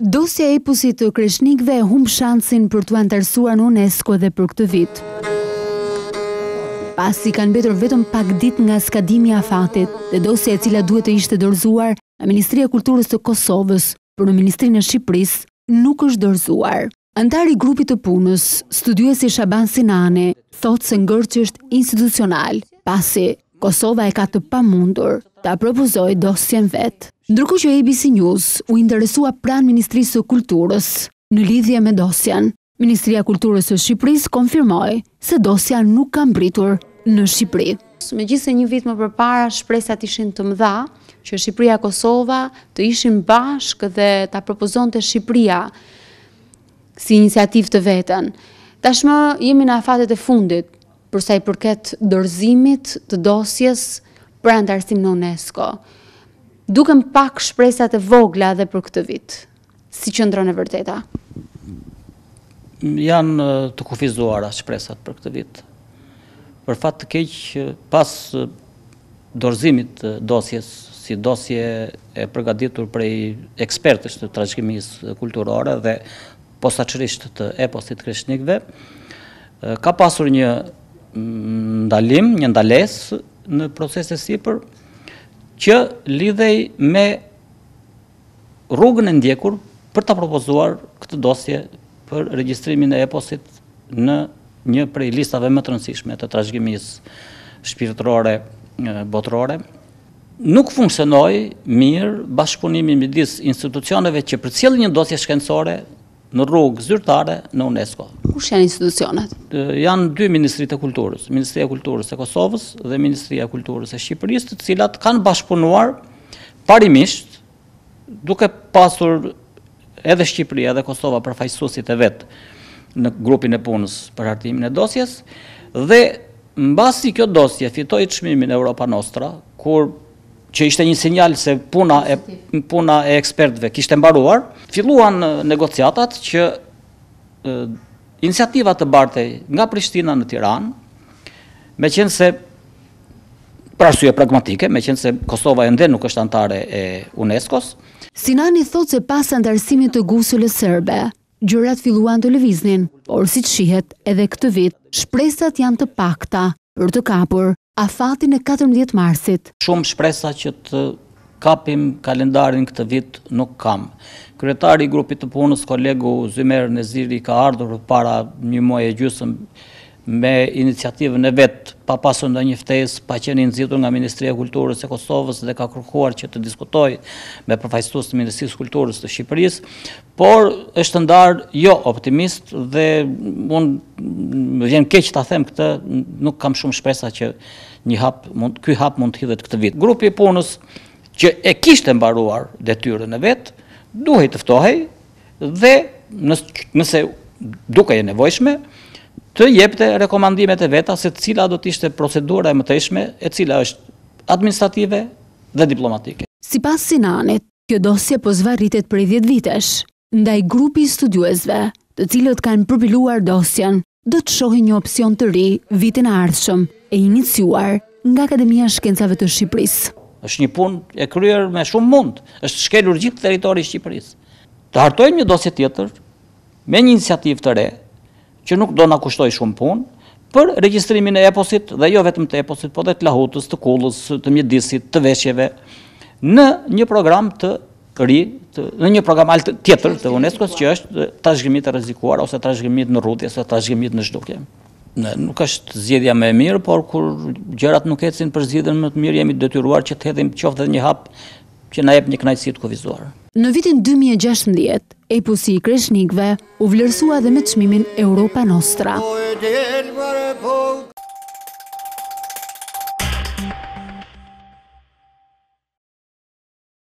Dosja e pusit të kreshnikve hum shansin për të antarësuar në UNESCO dhe për këtë vit. Pasi kanë betur vetëm pak dit nga a fatit dhe dosja e cila duhet të ishte dorzuar në Ministria Kulturës të Kosovës për në Ministrinë e Shqipëris nuk është dorzuar. Antari grupit të punës, studiuesi Shaban Sinane, thotë se ngërë që është institucional, pasi Kosova e ka të pamundur ta propozoj dosjen vetë. Ndërku që ABC News u interesua pran Ministrisë të Kulturës në lidhje me dosjen, Ministria Kulturës të Shqipëris konfirmoj se dosja nuk kam britur në Shqipëri. Me gjithse një vit më përpara, shpresat ishin të mëdha, që Shqipëria Kosova të ishin bashkë dhe të apropozon të Shqipëria si inisiativ të vetën. Tashmë jemi në afatet e fundit, përsa i përket dërzimit të dosjes për antarësim në UNESCO. Dukëm pak shpresat e vogla dhe për këtë vit. Si qëndron e vërteta? Janë të kufizuara shpresat për këtë vit. Për fat të keq pas dorëzimit të dosjes si dosje e përgatitur prej ekspertisht të trashëgimisë kulturore dhe posaçërisht të eposit kreshnikëve, ka pasur një ndalim, një ndalesë në procese sipër që lidhej me rrugën e ndjekur për të propozuar këtë dosje për regjistrimin e eposit në një prej listave më të rëndësishme të trashëgimis shpirtërore botërore. Nuk funksionoi mirë bashkëpunimi midis institucioneve që përcjellin një dosje shkencore në rrugë zyrtare në UNESCO. Kush janë institucionet? Janë dy ministri të Kulturës, Ministrija Kulturës e Kosovës dhe Ministrija Kulturës e Shqipërisë, të cilat kanë bashkëpunuar parimisht, duke pasur edhe Shqipëria dhe Kosova për fajsusit e vetë në grupin e punës për hartimin e dosjes, dhe në basi kjo dosje fitoj të shmimin Europa Nostra, kur që ishte një sinjal se puna e ekspertve kishte mbaruar, filluan negociatat që Iniciativa të barte nga Prishtina në Tiran, me qenë se prasuje pragmatike, me qenë se Kosova e ndë nuk është antare e UNESCO-s. Sinani thot se pas antarësimit të gusullë sërbe, gjërat filluan të leviznin, por si të shihet edhe këtë vit, shpresat janë të pakta, për të kapur, a fatin e 14 marsit. Shumë shpresa që të kapim kalendarin këtë vit nuk kam. Kryetari i grupit të punës, kolegu Zymer Neziri, ka ardhur para një muaj e gjusëm me iniciativën e vetë, pa pasu në një ftes, pa qeni nëzitur nga Ministri e Kulturës e Kosovës dhe ka kërkuar që të diskutoj me përfajstus të Ministrisë Kulturës të Shqipëris, por është ndarë jo optimist dhe unë vjen keq të them këtë, nuk kam shumë shpesa që një hap këj hap mund të hidhet këtë vitë. Grupi punës, që e kishtë mbaruar detyrën e vetë, duhej tëftohej dhe nëse duke e nevojshme, të jepte rekomandimet e veta se cila do ishte procedura e mëtejshme e cila është administrative dhe diplomatike. Si pas Sinanit, kjo dosje pozva rritet për i djetë vitesh, ndaj grupi studiuesve të cilët kanë përpiluar dosjen, do të shohi një opcion të ri vitin ardhshëm e inicuar nga Akademia Shkencave të Shqipërisë është një punë e kryer me shumë mund, është shkelur gjithë të teritori Shqipëris. Të hartojmë një dosje tjetër me një iniciativë të re, që nuk do në kushtoj shumë punë, për registrimin e eposit dhe jo vetëm të eposit, po dhe të lahutës, të kullës, të mjedisit, të veshjeve, në një program të ri, në një program altë tjetër të UNESCO-s që është të ashgjimit e rezikuar ose të në rrugë ose të në zhdukje nuk është zgjedhja më e mirë, por kur gjërat nuk ecin për zgjedhjen më të mirë, jemi detyruar që të hedhim qoftë edhe një hap që na jep një kënaqësi të Në vitin 2016, pusi i Kreshnikëve u vlerësua dhe me çmimin Europa Nostra.